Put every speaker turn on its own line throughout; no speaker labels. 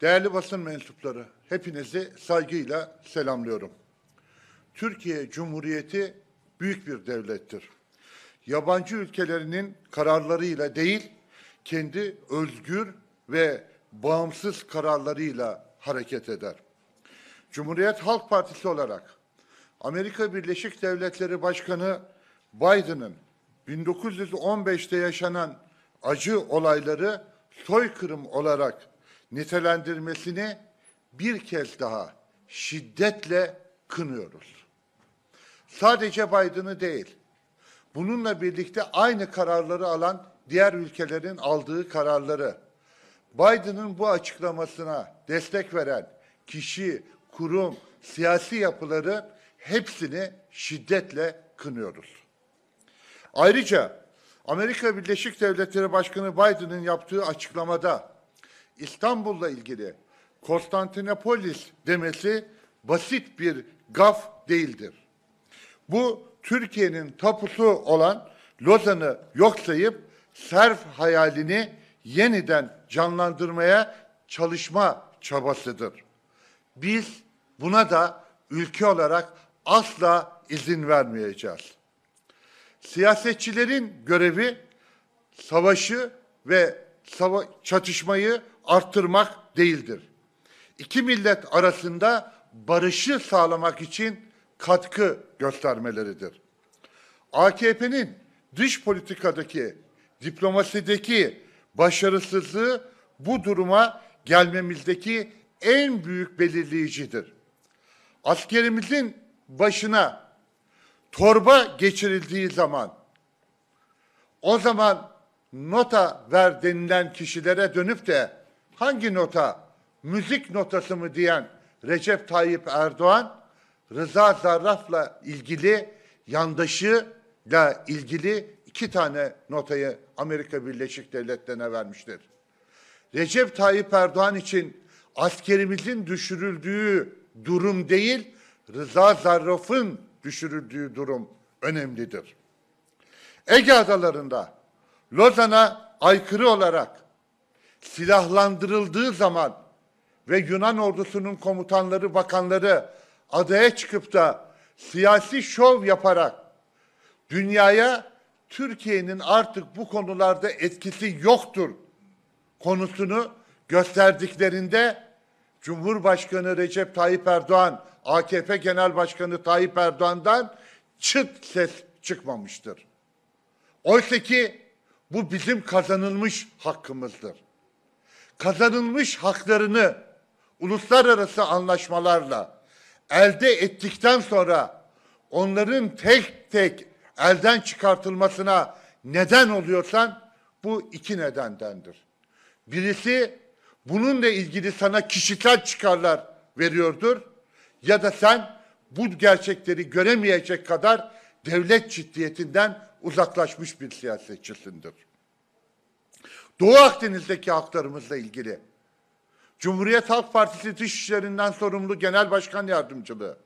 Değerli basın mensupları, hepinizi saygıyla selamlıyorum. Türkiye Cumhuriyeti büyük bir devlettir. Yabancı ülkelerinin kararlarıyla değil, kendi özgür ve bağımsız kararlarıyla hareket eder. Cumhuriyet Halk Partisi olarak Amerika Birleşik Devletleri Başkanı Biden'ın 1915'te yaşanan acı olayları soykırım olarak nitelendirmesini bir kez daha şiddetle kınıyoruz. Sadece Biden'ı değil, bununla birlikte aynı kararları alan diğer ülkelerin aldığı kararları, Biden'ın bu açıklamasına destek veren kişi, kurum, siyasi yapıları hepsini şiddetle kınıyoruz. Ayrıca Amerika Birleşik Devletleri Başkanı Biden'ın yaptığı açıklamada İstanbul'la ilgili Konstantinopolis demesi basit bir gaf değildir. Bu Türkiye'nin tapusu olan Lozan'ı yok sayıp serf hayalini yeniden canlandırmaya çalışma çabasıdır. Biz buna da ülke olarak asla izin vermeyeceğiz. Siyasetçilerin görevi savaşı ve çatışmayı arttırmak değildir. İki millet arasında barışı sağlamak için katkı göstermeleridir. AKP'nin dış politikadaki, diplomasideki başarısızlığı bu duruma gelmemizdeki en büyük belirleyicidir. Askerimizin başına torba geçirildiği zaman o zaman nota ver denilen kişilere dönüp de hangi nota müzik notası mı diyen Recep Tayyip Erdoğan Rıza Zarraf'la ilgili yandaşıyla ilgili iki tane notayı Amerika Birleşik Devletleri'ne vermiştir. Recep Tayyip Erdoğan için askerimizin düşürüldüğü durum değil, Rıza Zarraf'ın düşürüldüğü durum önemlidir. Ege Adaları'nda Lozan'a aykırı olarak silahlandırıldığı zaman ve Yunan ordusunun komutanları, bakanları adaya çıkıp da siyasi şov yaparak dünyaya Türkiye'nin artık bu konularda etkisi yoktur konusunu gösterdiklerinde Cumhurbaşkanı Recep Tayyip Erdoğan, AKP Genel Başkanı Tayyip Erdoğan'dan çıt ses çıkmamıştır. Oysa ki bu bizim kazanılmış hakkımızdır kazanılmış haklarını uluslararası anlaşmalarla elde ettikten sonra onların tek tek elden çıkartılmasına neden oluyorsan bu iki nedendendir. Birisi bununla ilgili sana kişisel çıkarlar veriyordur ya da sen bu gerçekleri göremeyecek kadar devlet ciddiyetinden uzaklaşmış bir siyasetçisindir. Doğu Akdeniz'deki haklarımızla ilgili. Cumhuriyet Halk Partisi Dışişlerinden sorumlu Genel Başkan Yardımcılığı.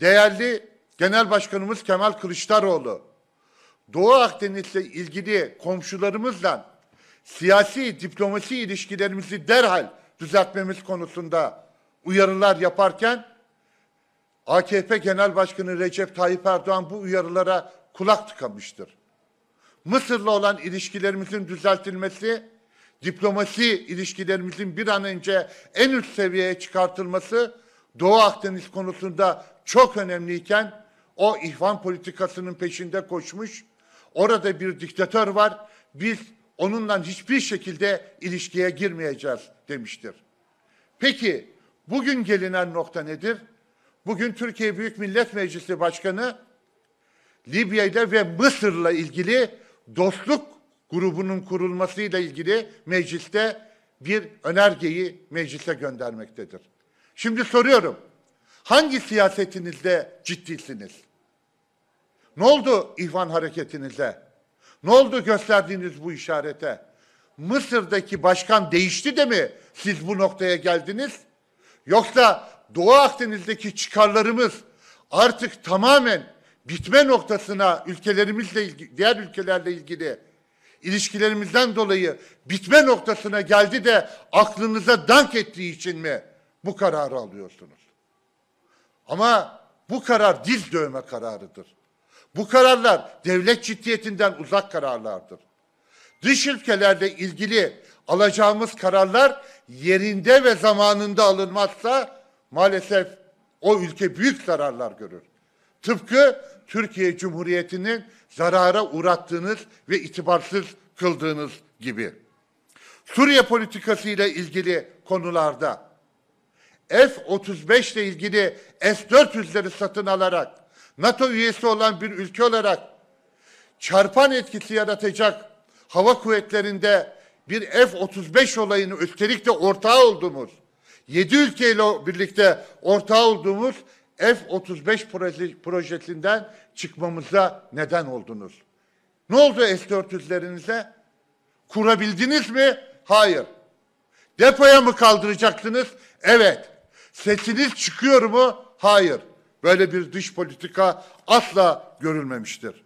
Değerli Genel Başkanımız Kemal Kılıçdaroğlu, Doğu Akdeniz'le ilgili komşularımızla siyasi diplomasi ilişkilerimizi derhal düzeltmemiz konusunda uyarılar yaparken AKP Genel Başkanı Recep Tayyip Erdoğan bu uyarılara kulak tıkamıştır. Mısır'la olan ilişkilerimizin düzeltilmesi, diplomasi ilişkilerimizin bir an önce en üst seviyeye çıkartılması Doğu Akdeniz konusunda çok önemliyken o ihvan politikasının peşinde koşmuş. Orada bir diktatör var. Biz onunla hiçbir şekilde ilişkiye girmeyeceğiz demiştir. Peki bugün gelinen nokta nedir? Bugün Türkiye Büyük Millet Meclisi Başkanı Libya ve Mısır'la ilgili dostluk grubunun kurulmasıyla ilgili mecliste bir önergeyi meclise göndermektedir. Şimdi soruyorum. Hangi siyasetinizde ciddisiniz? Ne oldu ihvan hareketinize? Ne oldu gösterdiğiniz bu işarete? Mısır'daki başkan değişti de mi siz bu noktaya geldiniz? Yoksa Doğu Akdeniz'deki çıkarlarımız artık tamamen bitme noktasına ülkelerimizle ilgili, diğer ülkelerle ilgili ilişkilerimizden dolayı bitme noktasına geldi de aklınıza dank ettiği için mi bu kararı alıyorsunuz? Ama bu karar diz dövme kararıdır. Bu kararlar devlet ciddiyetinden uzak kararlardır. Dış ülkelerle ilgili alacağımız kararlar yerinde ve zamanında alınmazsa maalesef o ülke büyük zararlar görür. Tıpkı Türkiye Cumhuriyeti'nin zarara uğrattığınız ve itibarsız kıldığınız gibi. Suriye politikası ile ilgili konularda F-35 ile ilgili S-400'leri satın alarak NATO üyesi olan bir ülke olarak çarpan etkisi yaratacak hava kuvvetlerinde bir F-35 olayını üstelik de ortağı olduğumuz, 7 ülkeyle birlikte ortağı olduğumuz F-35 proje, projesinden çıkmamıza neden oldunuz. Ne oldu S-400'lerinize? Kurabildiniz mi? Hayır. Depoya mı kaldıracaksınız? Evet. Sesiniz çıkıyor mu? Hayır. Böyle bir dış politika asla görülmemiştir.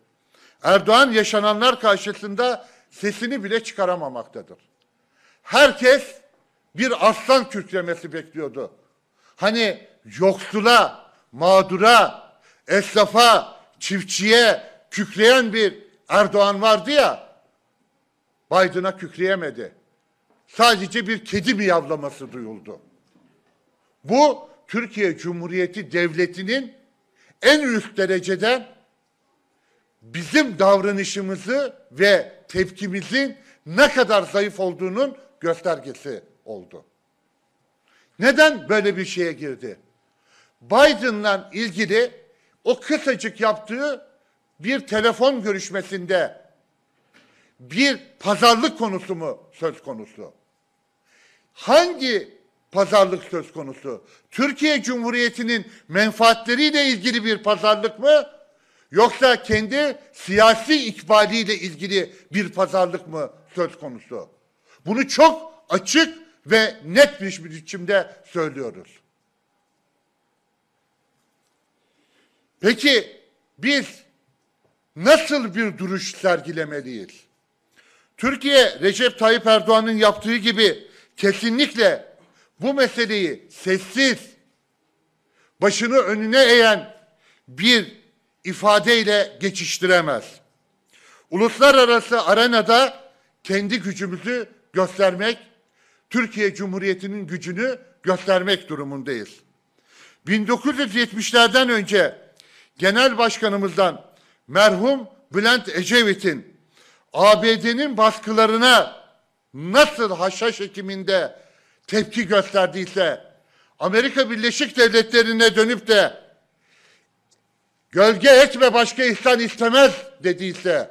Erdoğan yaşananlar karşısında sesini bile çıkaramamaktadır. Herkes bir aslan kükremesi bekliyordu. Hani yoksula, mağdura, esnafa, çiftçiye kükreyen bir Erdoğan vardı ya, Biden'a kükreyemedi. Sadece bir kedi mi yavlaması duyuldu. Bu Türkiye Cumhuriyeti Devleti'nin en üst dereceden bizim davranışımızı ve tepkimizin ne kadar zayıf olduğunun göstergesi oldu. Neden böyle bir şeye girdi? Biden'la ilgili o kısacık yaptığı bir telefon görüşmesinde bir pazarlık konusu mu söz konusu? Hangi pazarlık söz konusu? Türkiye Cumhuriyeti'nin menfaatleriyle ilgili bir pazarlık mı? Yoksa kendi siyasi ikbaliyle ilgili bir pazarlık mı söz konusu? Bunu çok açık ve net bir biçimde söylüyoruz. Peki biz nasıl bir duruş sergilemeliyiz? Türkiye Recep Tayyip Erdoğan'ın yaptığı gibi kesinlikle bu meseleyi sessiz, başını önüne eğen bir ifadeyle geçiştiremez. Uluslararası arenada kendi gücümüzü göstermek, Türkiye Cumhuriyeti'nin gücünü göstermek durumundayız. 1970'lerden önce Genel Başkanımızdan merhum Bülent Ecevit'in ABD'nin baskılarına nasıl haşhaş ekiminde tepki gösterdiyse Amerika Birleşik Devletleri'ne dönüp de gölge etme başka ihsan istemez dediyse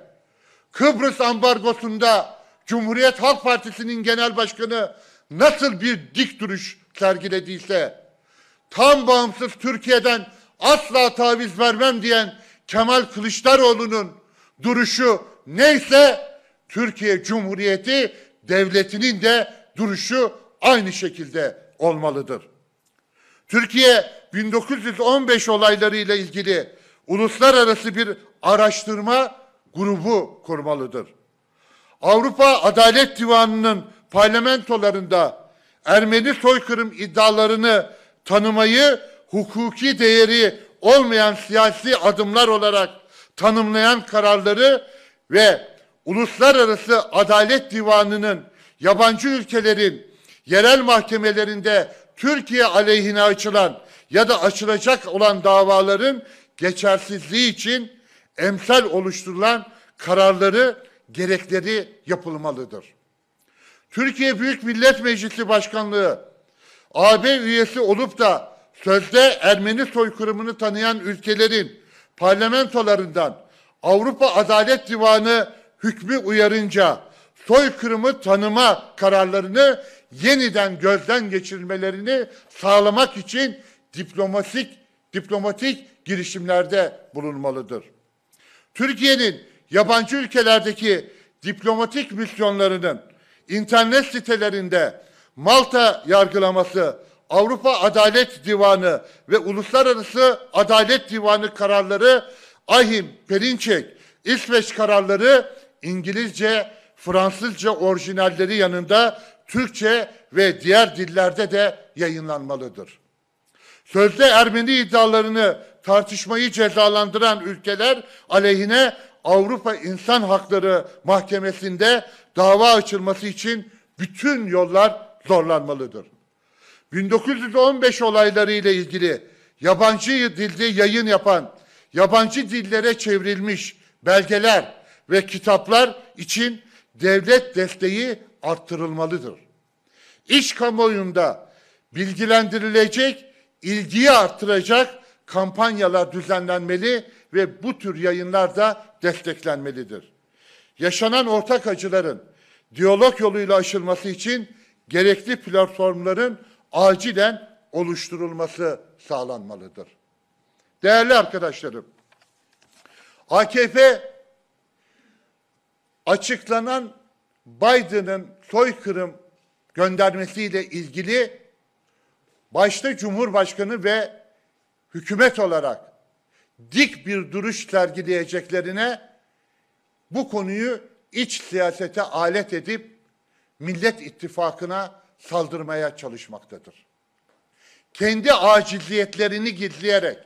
Kıbrıs ambargosunda Cumhuriyet Halk Partisi'nin genel başkanı nasıl bir dik duruş sergilediyse tam bağımsız Türkiye'den asla taviz vermem diyen Kemal Kılıçdaroğlu'nun duruşu neyse Türkiye Cumhuriyeti devletinin de duruşu aynı şekilde olmalıdır. Türkiye 1915 olaylarıyla ilgili uluslararası bir araştırma grubu kurmalıdır. Avrupa Adalet Divanı'nın parlamentolarında Ermeni soykırım iddialarını tanımayı hukuki değeri olmayan siyasi adımlar olarak tanımlayan kararları ve Uluslararası Adalet Divanı'nın yabancı ülkelerin yerel mahkemelerinde Türkiye aleyhine açılan ya da açılacak olan davaların geçersizliği için emsal oluşturulan kararları gerekleri yapılmalıdır. Türkiye Büyük Millet Meclisi Başkanlığı AB üyesi olup da sözde Ermeni soykırımını tanıyan ülkelerin parlamentolarından Avrupa Adalet Divanı hükmü uyarınca soykırımı tanıma kararlarını yeniden gözden geçirmelerini sağlamak için diplomatik diplomatik girişimlerde bulunmalıdır. Türkiye'nin yabancı ülkelerdeki diplomatik misyonlarının internet sitelerinde Malta yargılaması Avrupa Adalet Divanı ve Uluslararası Adalet Divanı kararları Ahim, Perinçek, İsveç kararları İngilizce, Fransızca orijinalleri yanında Türkçe ve diğer dillerde de yayınlanmalıdır. Sözde Ermeni iddialarını tartışmayı cezalandıran ülkeler aleyhine Avrupa İnsan Hakları Mahkemesi'nde dava açılması için bütün yollar zorlanmalıdır. 1915 olayları ile ilgili yabancı dilde yayın yapan, yabancı dillere çevrilmiş belgeler ve kitaplar için devlet desteği arttırılmalıdır. İş kamuoyunda bilgilendirilecek, ilgiyi artıracak kampanyalar düzenlenmeli ve bu tür yayınlar da desteklenmelidir. Yaşanan ortak acıların diyalog yoluyla aşılması için gerekli platformların aciden oluşturulması sağlanmalıdır. Değerli arkadaşlarım, AKP açıklanan Biden'ın soykırım göndermesiyle ilgili başta Cumhurbaşkanı ve hükümet olarak dik bir duruş sergileyeceklerine bu konuyu iç siyasete alet edip Millet İttifakı'na saldırmaya çalışmaktadır. Kendi aciliyetlerini gizleyerek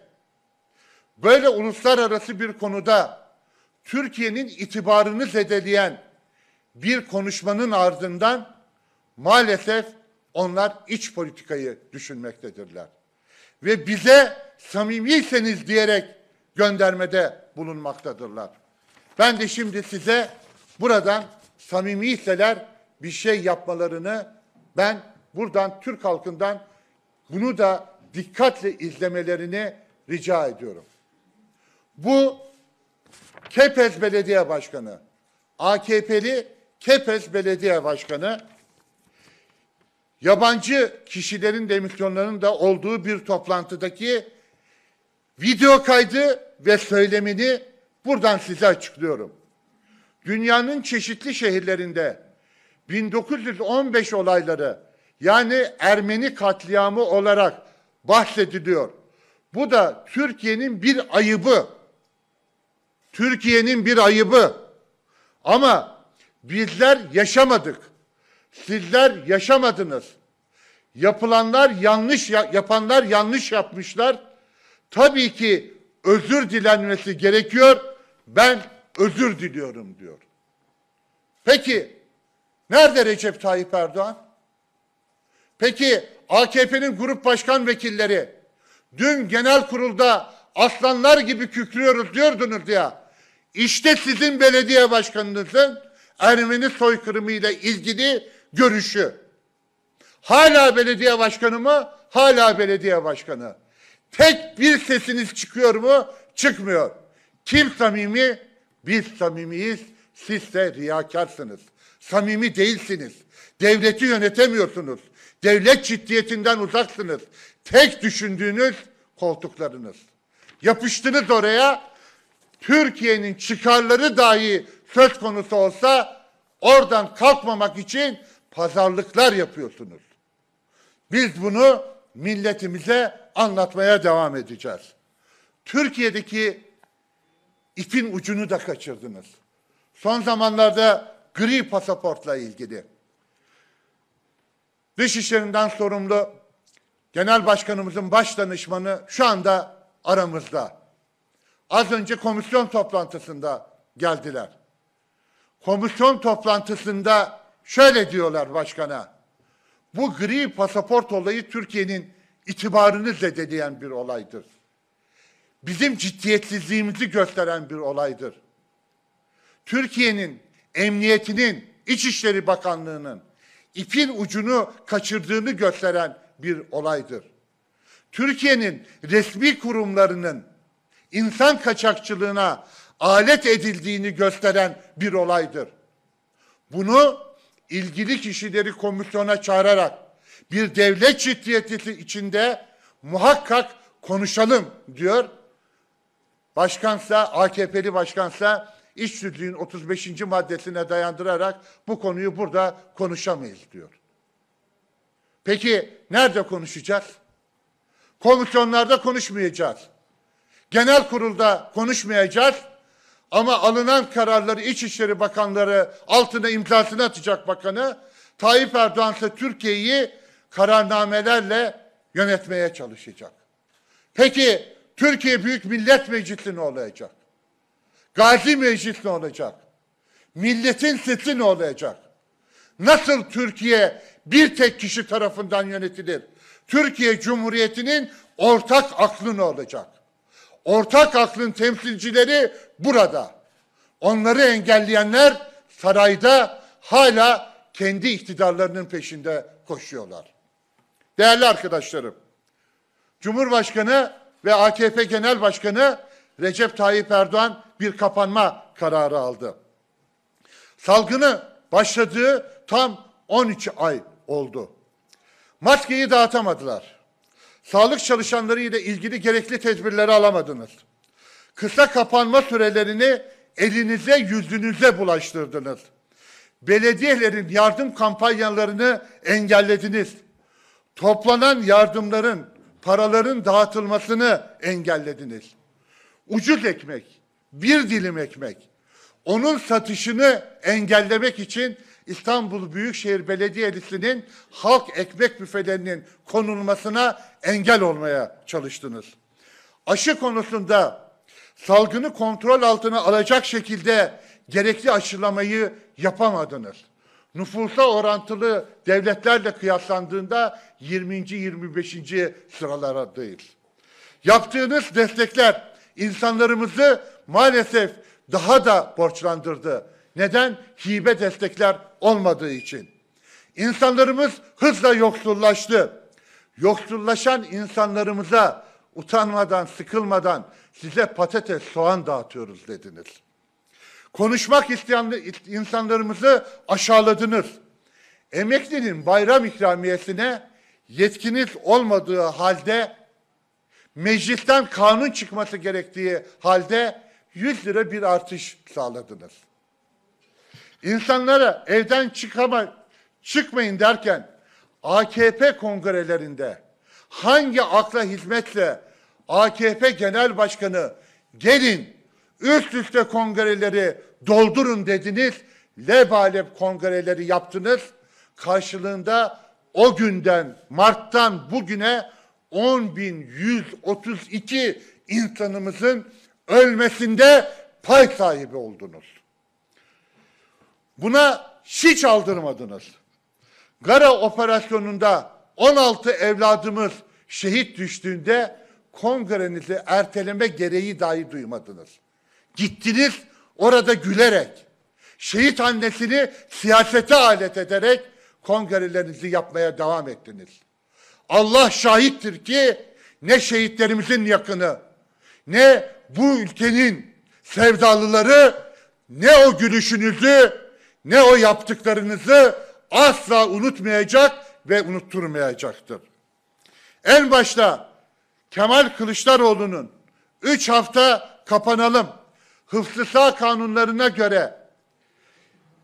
böyle uluslararası bir konuda Türkiye'nin itibarını zedeleyen bir konuşmanın ardından maalesef onlar iç politikayı düşünmektedirler. Ve bize samimiyseniz diyerek göndermede bulunmaktadırlar. Ben de şimdi size buradan samimiyseler bir şey yapmalarını ben buradan Türk halkından bunu da dikkatle izlemelerini rica ediyorum. Bu Kepez Belediye Başkanı, AKP'li Kepez Belediye Başkanı yabancı kişilerin de emisyonlarının da olduğu bir toplantıdaki video kaydı ve söylemini buradan size açıklıyorum. Dünyanın çeşitli şehirlerinde 1915 olayları yani Ermeni katliamı olarak bahsediliyor. Bu da Türkiye'nin bir ayıbı. Türkiye'nin bir ayıbı. Ama bizler yaşamadık. Sizler yaşamadınız. Yapılanlar yanlış yapanlar yanlış yapmışlar. Tabii ki özür dilenmesi gerekiyor. Ben özür diliyorum diyor. Peki Nerede Recep Tayyip Erdoğan? Peki AKP'nin grup başkan vekilleri dün genel kurulda aslanlar gibi kükrüyoruz diyordunuz ya. İşte sizin belediye başkanınızın Ermeni soykırımı ile ilgili görüşü. Hala belediye başkanı mı? Hala belediye başkanı. Tek bir sesiniz çıkıyor mu? Çıkmıyor. Kim samimi? Biz samimiyiz. Siz de riyakarsınız samimi değilsiniz. Devleti yönetemiyorsunuz. Devlet ciddiyetinden uzaksınız. Tek düşündüğünüz koltuklarınız. Yapıştınız oraya. Türkiye'nin çıkarları dahi söz konusu olsa oradan kalkmamak için pazarlıklar yapıyorsunuz. Biz bunu milletimize anlatmaya devam edeceğiz. Türkiye'deki ipin ucunu da kaçırdınız. Son zamanlarda gri pasaportla ilgili. Dış işlerinden sorumlu Genel Başkanımızın baş danışmanı şu anda aramızda. Az önce komisyon toplantısında geldiler. Komisyon toplantısında şöyle diyorlar başkana. Bu gri pasaport olayı Türkiye'nin itibarını zedeleyen bir olaydır. Bizim ciddiyetsizliğimizi gösteren bir olaydır. Türkiye'nin Emniyetinin, İçişleri Bakanlığı'nın ipin ucunu kaçırdığını gösteren bir olaydır. Türkiye'nin resmi kurumlarının insan kaçakçılığına alet edildiğini gösteren bir olaydır. Bunu ilgili kişileri komisyona çağırarak bir devlet ciddiyeti içinde muhakkak konuşalım diyor. Başkansa, AKP'li başkansa iş 35. maddesine dayandırarak bu konuyu burada konuşamayız diyor. Peki nerede konuşacağız? Komisyonlarda konuşmayacağız. Genel kurulda konuşmayacağız. Ama alınan kararları İçişleri Bakanları altına imzasını atacak bakanı Tayyip Erdoğan ise Türkiye'yi kararnamelerle yönetmeye çalışacak. Peki Türkiye Büyük Millet Meclisi ne olacak? Gazi Meclis ne olacak? Milletin sesi ne olacak? Nasıl Türkiye bir tek kişi tarafından yönetilir? Türkiye Cumhuriyeti'nin ortak aklı ne olacak? Ortak aklın temsilcileri burada. Onları engelleyenler sarayda hala kendi iktidarlarının peşinde koşuyorlar. Değerli arkadaşlarım, Cumhurbaşkanı ve AKP Genel Başkanı Recep Tayyip Erdoğan bir kapanma kararı aldı. Salgını başladığı tam 13 ay oldu. Maskeyi dağıtamadılar. Sağlık çalışanları ile ilgili gerekli tedbirleri alamadınız. Kısa kapanma sürelerini elinize yüzünüze bulaştırdınız. Belediyelerin yardım kampanyalarını engellediniz. Toplanan yardımların, paraların dağıtılmasını engellediniz ucuz ekmek, bir dilim ekmek. Onun satışını engellemek için İstanbul Büyükşehir Belediyesi'nin halk ekmek büfelerinin konulmasına engel olmaya çalıştınız. Aşı konusunda salgını kontrol altına alacak şekilde gerekli aşılamayı yapamadınız. Nüfusa orantılı devletlerle kıyaslandığında 20. 25. sıralara değil. Yaptığınız destekler insanlarımızı maalesef daha da borçlandırdı. Neden? Hibe destekler olmadığı için. İnsanlarımız hızla yoksullaştı. Yoksullaşan insanlarımıza utanmadan, sıkılmadan size patates, soğan dağıtıyoruz dediniz. Konuşmak isteyen insanlarımızı aşağıladınız. Emeklinin bayram ikramiyesine yetkiniz olmadığı halde meclisten kanun çıkması gerektiği halde 100 lira bir artış sağladınız. İnsanlara evden çıkama, çıkmayın derken AKP kongrelerinde hangi akla hizmetle AKP Genel Başkanı gelin üst üste kongreleri doldurun dediniz. Lebalep kongreleri yaptınız. Karşılığında o günden Mart'tan bugüne 10.132 insanımızın ölmesinde pay sahibi oldunuz. Buna hiç aldırmadınız. Gara operasyonunda 16 evladımız şehit düştüğünde kongrenizi erteleme gereği dahi duymadınız. Gittiniz orada gülerek, şehit annesini siyasete alet ederek kongrelerinizi yapmaya devam ettiniz. Allah şahittir ki ne şehitlerimizin yakını, ne bu ülkenin sevdalıları, ne o gülüşünüzü, ne o yaptıklarınızı asla unutmayacak ve unutturmayacaktır. En başta Kemal Kılıçdaroğlu'nun 3 hafta kapanalım hıfzı sağ kanunlarına göre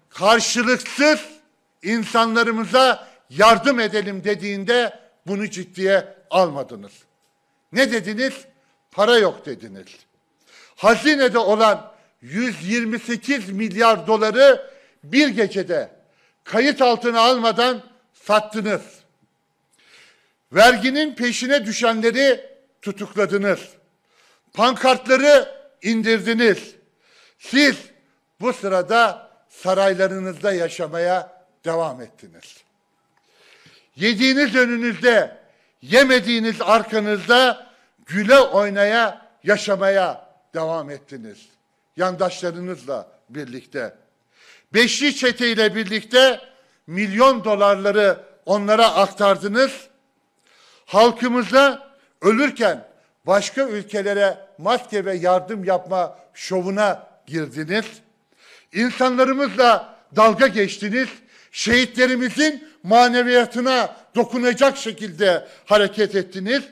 karşılıksız insanlarımıza yardım edelim dediğinde bunu ciddiye almadınız. Ne dediniz? Para yok dediniz. Hazinede olan 128 milyar doları bir gecede kayıt altına almadan sattınız. Verginin peşine düşenleri tutukladınız. Pankartları indirdiniz. Siz bu sırada saraylarınızda yaşamaya devam ettiniz. Yediğiniz önünüzde, yemediğiniz arkanızda güle oynaya, yaşamaya devam ettiniz. Yandaşlarınızla birlikte. Beşli çeteyle birlikte milyon dolarları onlara aktardınız. Halkımıza ölürken başka ülkelere maske ve yardım yapma şovuna girdiniz. İnsanlarımızla dalga geçtiniz. Şehitlerimizin maneviyatına dokunacak şekilde hareket ettiniz.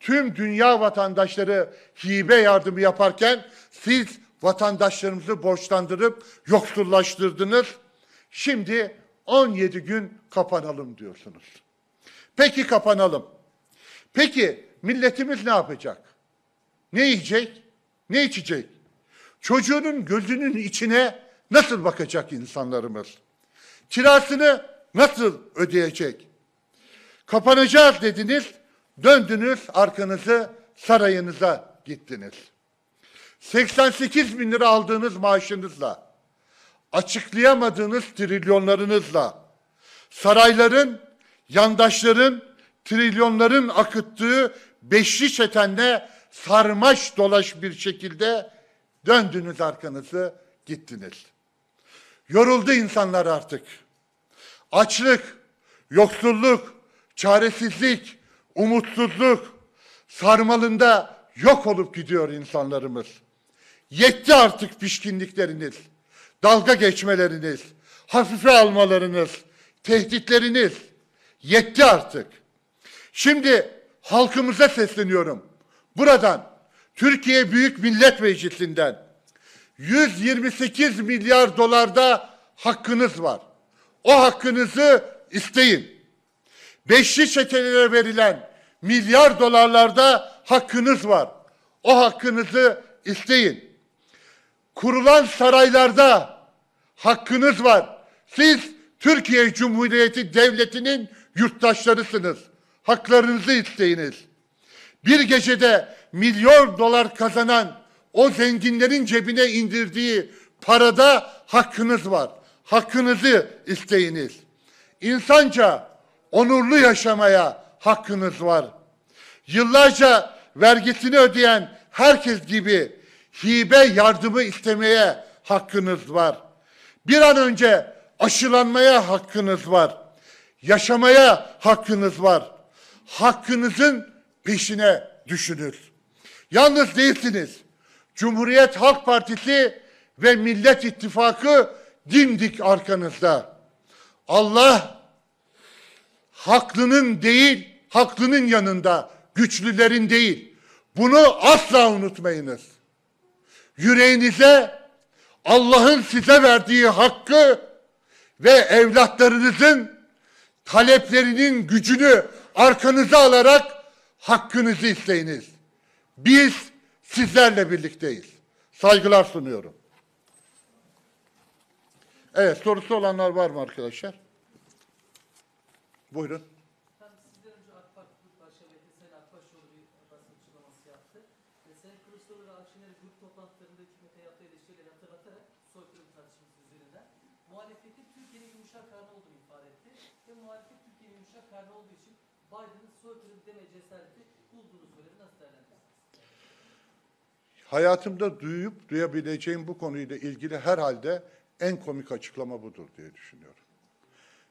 Tüm dünya vatandaşları hibe yardımı yaparken siz vatandaşlarımızı borçlandırıp yoksullaştırdınız. Şimdi 17 gün kapanalım diyorsunuz. Peki kapanalım. Peki milletimiz ne yapacak? Ne yiyecek? Ne içecek? Çocuğunun gözünün içine nasıl bakacak insanlarımız? Kirasını nasıl ödeyecek? Kapanacağız dediniz, döndünüz arkanızı sarayınıza gittiniz. 88 bin lira aldığınız maaşınızla, açıklayamadığınız trilyonlarınızla, sarayların, yandaşların, trilyonların akıttığı beşli çetenle sarmaş dolaş bir şekilde döndünüz arkanızı gittiniz. Yoruldu insanlar artık. Açlık, yoksulluk, çaresizlik, umutsuzluk sarmalında yok olup gidiyor insanlarımız. Yetti artık pişkinlikleriniz, dalga geçmeleriniz, hafife almalarınız, tehditleriniz. Yetti artık. Şimdi halkımıza sesleniyorum. Buradan Türkiye Büyük Millet Meclisi'nden 128 milyar dolarda hakkınız var. O hakkınızı isteyin. Beşli çetelere verilen milyar dolarlarda hakkınız var. O hakkınızı isteyin. Kurulan saraylarda hakkınız var. Siz Türkiye Cumhuriyeti Devleti'nin yurttaşlarısınız. Haklarınızı isteyiniz. Bir gecede milyon dolar kazanan o zenginlerin cebine indirdiği parada hakkınız var hakkınızı isteyiniz. İnsanca onurlu yaşamaya hakkınız var. Yıllarca vergisini ödeyen herkes gibi hibe yardımı istemeye hakkınız var. Bir an önce aşılanmaya hakkınız var. Yaşamaya hakkınız var. Hakkınızın peşine düşünür. Yalnız değilsiniz. Cumhuriyet Halk Partisi ve Millet İttifakı dimdik arkanızda. Allah haklının değil, haklının yanında, güçlülerin değil. Bunu asla unutmayınız. Yüreğinize Allah'ın size verdiği hakkı ve evlatlarınızın taleplerinin gücünü arkanıza alarak hakkınızı isteyiniz. Biz sizlerle birlikteyiz. Saygılar sunuyorum. Evet sorusu olanlar var mı arkadaşlar? Buyurun. Hayatımda duyup duyabileceğim bu konuyla ilgili herhalde en komik açıklama budur diye düşünüyorum.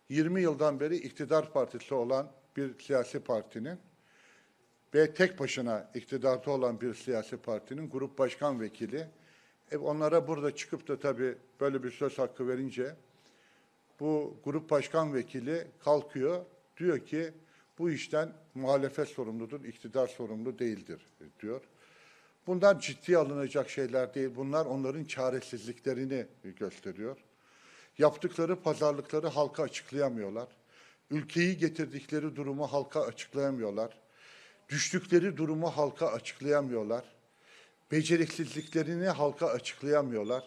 20 yıldan beri iktidar partisi olan bir siyasi partinin ve tek başına iktidarda olan bir siyasi partinin grup başkan vekili e onlara burada çıkıp da tabii böyle bir söz hakkı verince bu grup başkan vekili kalkıyor diyor ki bu işten muhalefet sorumludur, iktidar sorumlu değildir diyor. Bunlar ciddi alınacak şeyler değil. Bunlar onların çaresizliklerini gösteriyor. Yaptıkları pazarlıkları halka açıklayamıyorlar. Ülkeyi getirdikleri durumu halka açıklayamıyorlar. Düştükleri durumu halka açıklayamıyorlar. Beceriksizliklerini halka açıklayamıyorlar.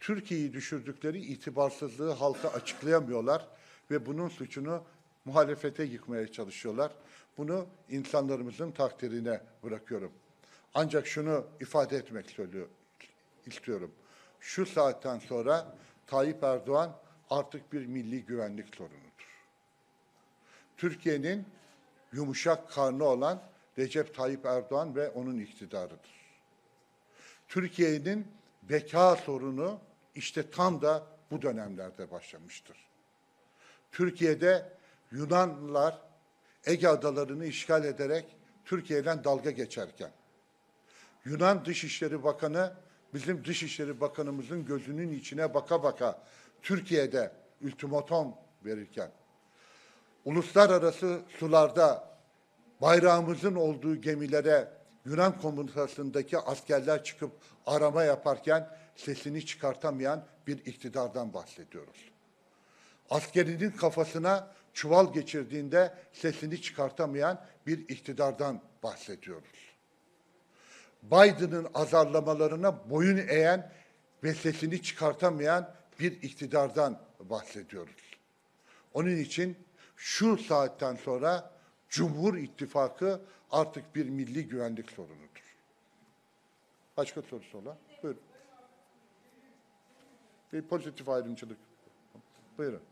Türkiye'yi düşürdükleri itibarsızlığı halka açıklayamıyorlar ve bunun suçunu muhalefete yıkmaya çalışıyorlar. Bunu insanlarımızın takdirine bırakıyorum. Ancak şunu ifade etmek istiyorum. Şu saatten sonra Tayyip Erdoğan artık bir milli güvenlik sorunudur. Türkiye'nin yumuşak karnı olan Recep Tayyip Erdoğan ve onun iktidarıdır. Türkiye'nin beka sorunu işte tam da bu dönemlerde başlamıştır. Türkiye'de Yunanlar Ege adalarını işgal ederek Türkiye'den dalga geçerken Yunan Dışişleri Bakanı bizim Dışişleri Bakanımızın gözünün içine baka baka Türkiye'de ultimatom verirken uluslararası sularda bayrağımızın olduğu gemilere Yunan komutasındaki askerler çıkıp arama yaparken sesini çıkartamayan bir iktidardan bahsediyoruz. Askerinin kafasına çuval geçirdiğinde sesini çıkartamayan bir iktidardan bahsediyoruz. Biden'ın azarlamalarına boyun eğen ve sesini çıkartamayan bir iktidardan bahsediyoruz. Onun için şu saatten sonra Cumhur İttifakı artık bir milli güvenlik sorunudur. Başka sorusu olan? Buyurun. Bir pozitif ayrımcılık. Buyurun.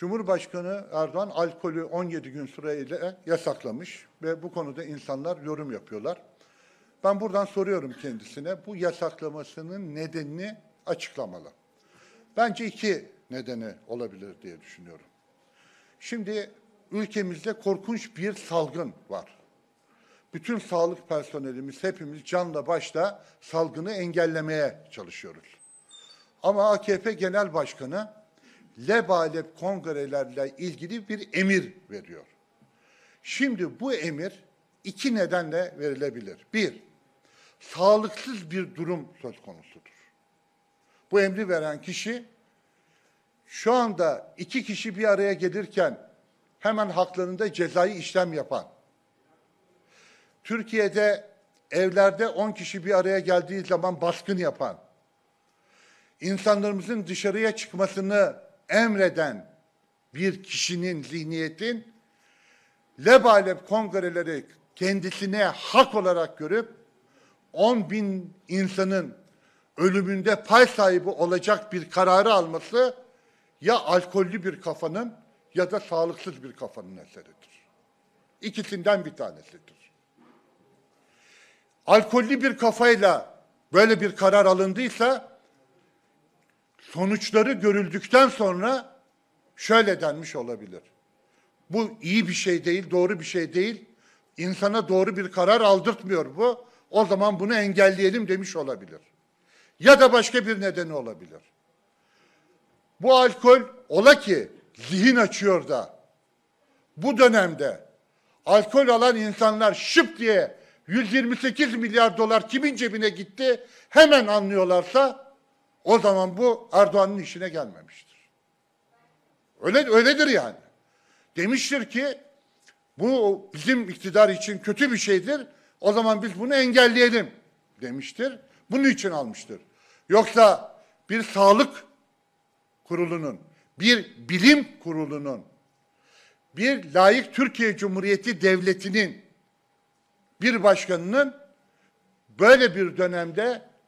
Cumhurbaşkanı Erdoğan alkolü 17 gün süreyle yasaklamış ve bu konuda insanlar yorum yapıyorlar. Ben buradan soruyorum kendisine bu yasaklamasının nedenini açıklamalı. Bence iki nedeni olabilir diye düşünüyorum. Şimdi ülkemizde korkunç bir salgın var. Bütün sağlık personelimiz hepimiz canla başla salgını engellemeye çalışıyoruz. Ama AKP Genel Başkanı lebalep kongrelerle ilgili bir emir veriyor. Şimdi bu emir iki nedenle verilebilir. Bir, sağlıksız bir durum söz konusudur. Bu emri veren kişi şu anda iki kişi bir araya gelirken hemen haklarında cezai işlem yapan, Türkiye'de evlerde on kişi bir araya geldiği zaman baskın yapan, insanlarımızın dışarıya çıkmasını emreden bir kişinin zihniyetin lebalep kongreleri kendisine hak olarak görüp 10 bin insanın ölümünde pay sahibi olacak bir kararı alması ya alkollü bir kafanın ya da sağlıksız bir kafanın eseridir. İkisinden bir tanesidir. Alkollü bir kafayla böyle bir karar alındıysa sonuçları görüldükten sonra şöyle denmiş olabilir. Bu iyi bir şey değil, doğru bir şey değil. İnsana doğru bir karar aldırtmıyor bu. O zaman bunu engelleyelim demiş olabilir. Ya da başka bir nedeni olabilir. Bu alkol ola ki zihin açıyor da bu dönemde alkol alan insanlar şıp diye 128 milyar dolar kimin cebine gitti hemen anlıyorlarsa o zaman bu Erdoğan'ın işine gelmemiştir. Öyle öyledir yani. Demiştir ki bu bizim iktidar için kötü bir şeydir. O zaman biz bunu engelleyelim demiştir. Bunun için almıştır. Yoksa bir sağlık kurulunun, bir bilim kurulunun, bir layık Türkiye Cumhuriyeti Devleti'nin bir başkanının böyle bir dönemde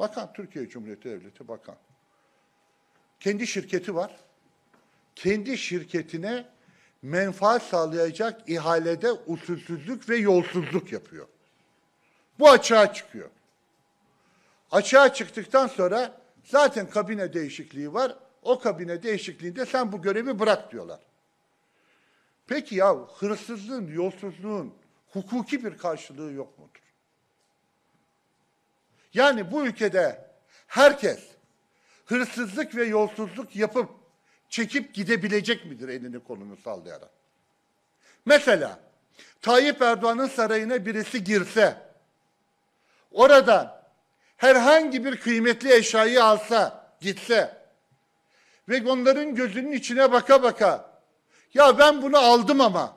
Bakan, Türkiye Cumhuriyeti Devleti Bakan. Kendi şirketi var. Kendi şirketine menfaat sağlayacak ihalede usulsüzlük ve yolsuzluk yapıyor. Bu açığa çıkıyor. Açığa çıktıktan sonra zaten kabine değişikliği var. O kabine değişikliğinde sen bu görevi bırak diyorlar. Peki ya hırsızlığın, yolsuzluğun hukuki bir karşılığı yok mudur? Yani bu ülkede herkes hırsızlık ve yolsuzluk yapıp çekip gidebilecek midir elini kolunu sallayarak? Mesela Tayyip Erdoğan'ın sarayına birisi girse, oradan herhangi bir kıymetli eşyayı alsa, gitse ve onların gözünün içine baka baka, ya ben bunu aldım ama,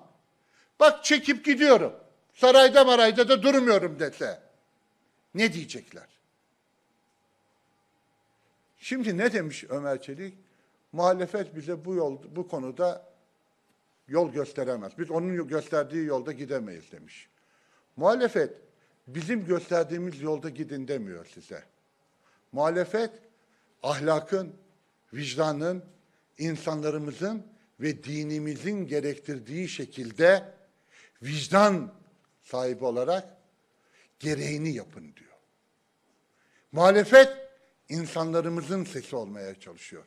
bak çekip gidiyorum, sarayda marayda da durmuyorum dese, ne diyecekler? Şimdi ne demiş Ömer Çelik? Muhalefet bize bu yol bu konuda yol gösteremez. Biz onun gösterdiği yolda gidemeyiz demiş. Muhalefet bizim gösterdiğimiz yolda gidin demiyor size. Muhalefet ahlakın, vicdanın, insanlarımızın ve dinimizin gerektirdiği şekilde vicdan sahibi olarak gereğini yapın diyor. Muhalefet insanlarımızın sesi olmaya çalışıyor.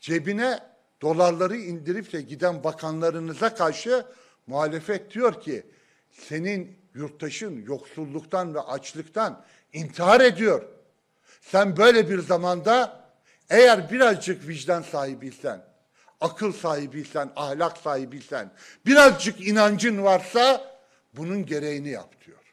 Cebine dolarları indirip de giden bakanlarınıza karşı muhalefet diyor ki senin yurttaşın yoksulluktan ve açlıktan intihar ediyor. Sen böyle bir zamanda eğer birazcık vicdan sahibiysen, akıl sahibiysen, ahlak sahibiysen, birazcık inancın varsa bunun gereğini yap diyor.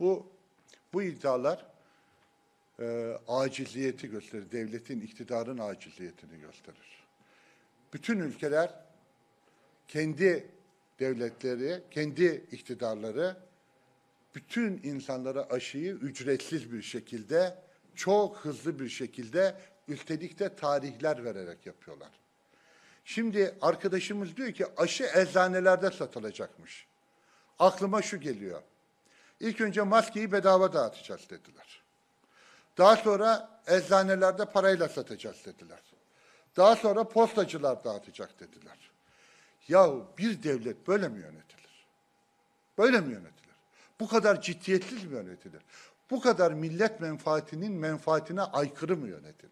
Bu bu iddialar e, acizliyeti gösterir. Devletin, iktidarın acilliyetini gösterir. Bütün ülkeler kendi devletleri, kendi iktidarları bütün insanlara aşıyı ücretsiz bir şekilde, çok hızlı bir şekilde, üstelik de tarihler vererek yapıyorlar. Şimdi arkadaşımız diyor ki aşı eczanelerde satılacakmış. Aklıma şu geliyor. İlk önce maskeyi bedava dağıtacağız dediler. Daha sonra eczanelerde parayla satacağız dediler. Daha sonra postacılar dağıtacak dediler. Yahu bir devlet böyle mi yönetilir? Böyle mi yönetilir? Bu kadar ciddiyetsiz mi yönetilir? Bu kadar millet menfaatinin menfaatine aykırı mı yönetilir?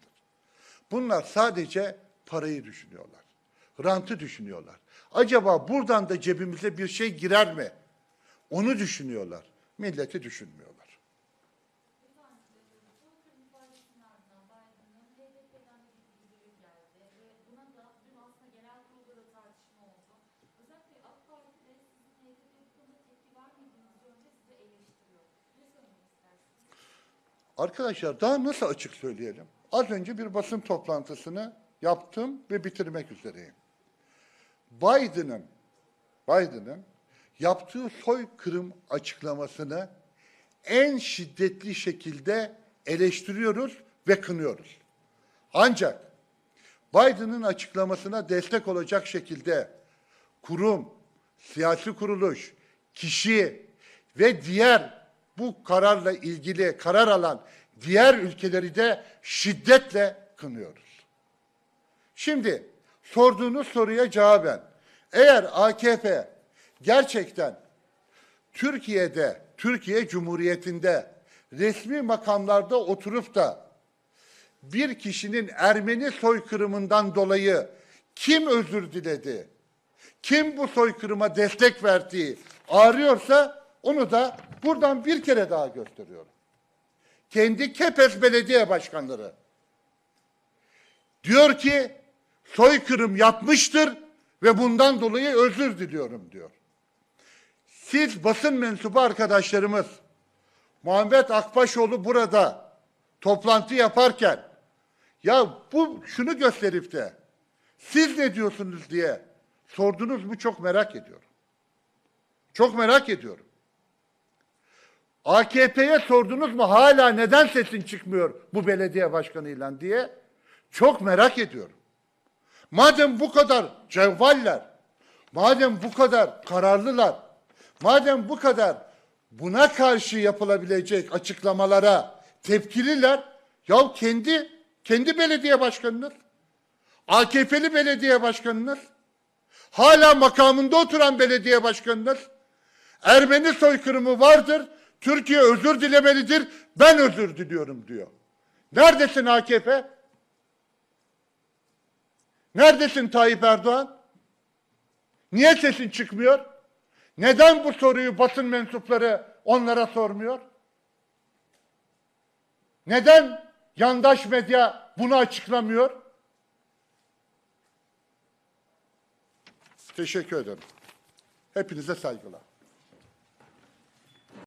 Bunlar sadece parayı düşünüyorlar. Rantı düşünüyorlar. Acaba buradan da cebimize bir şey girer mi? Onu düşünüyorlar milleti düşünmüyorlar. Arkadaşlar daha nasıl açık söyleyelim? Az önce bir basın toplantısını yaptım ve bitirmek üzereyim. Biden'ın Biden'ın yaptığı soykırım açıklamasını en şiddetli şekilde eleştiriyoruz ve kınıyoruz. Ancak Biden'ın açıklamasına destek olacak şekilde kurum, siyasi kuruluş, kişi ve diğer bu kararla ilgili karar alan diğer ülkeleri de şiddetle kınıyoruz. Şimdi sorduğunuz soruya cevaben eğer AKP gerçekten Türkiye'de, Türkiye Cumhuriyeti'nde resmi makamlarda oturup da bir kişinin Ermeni soykırımından dolayı kim özür diledi, kim bu soykırıma destek verdiği ağrıyorsa onu da buradan bir kere daha gösteriyorum. Kendi Kepes Belediye Başkanları diyor ki soykırım yapmıştır ve bundan dolayı özür diliyorum diyor siz basın mensubu arkadaşlarımız Muhammed Akbaşoğlu burada toplantı yaparken ya bu şunu gösterip de siz ne diyorsunuz diye sordunuz mu çok merak ediyorum. Çok merak ediyorum. AKP'ye sordunuz mu hala neden sesin çıkmıyor bu belediye başkanıyla diye çok merak ediyorum. Madem bu kadar cevvaller, madem bu kadar kararlılar, Madem bu kadar buna karşı yapılabilecek açıklamalara tepkililer ya kendi kendi belediye başkanıdır. AKP'li belediye başkanıdır. Hala makamında oturan belediye başkanıdır. Ermeni soykırımı vardır. Türkiye özür dilemelidir. Ben özür diliyorum diyor. Neredesin AKP? Neredesin Tayyip Erdoğan? Niye sesin çıkmıyor? Neden bu soruyu basın mensupları onlara sormuyor? Neden yandaş medya bunu açıklamıyor? Teşekkür ederim. Hepinize saygılar.